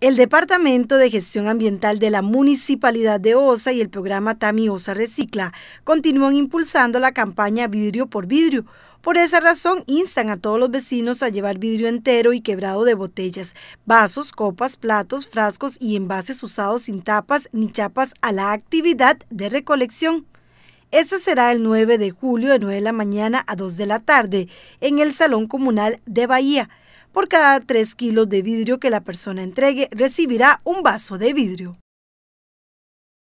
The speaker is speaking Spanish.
El Departamento de Gestión Ambiental de la Municipalidad de Osa y el programa Tami Osa Recicla continúan impulsando la campaña Vidrio por Vidrio. Por esa razón, instan a todos los vecinos a llevar vidrio entero y quebrado de botellas, vasos, copas, platos, frascos y envases usados sin tapas ni chapas a la actividad de recolección. Esta será el 9 de julio de 9 de la mañana a 2 de la tarde en el Salón Comunal de Bahía. Por cada 3 kilos de vidrio que la persona entregue, recibirá un vaso de vidrio.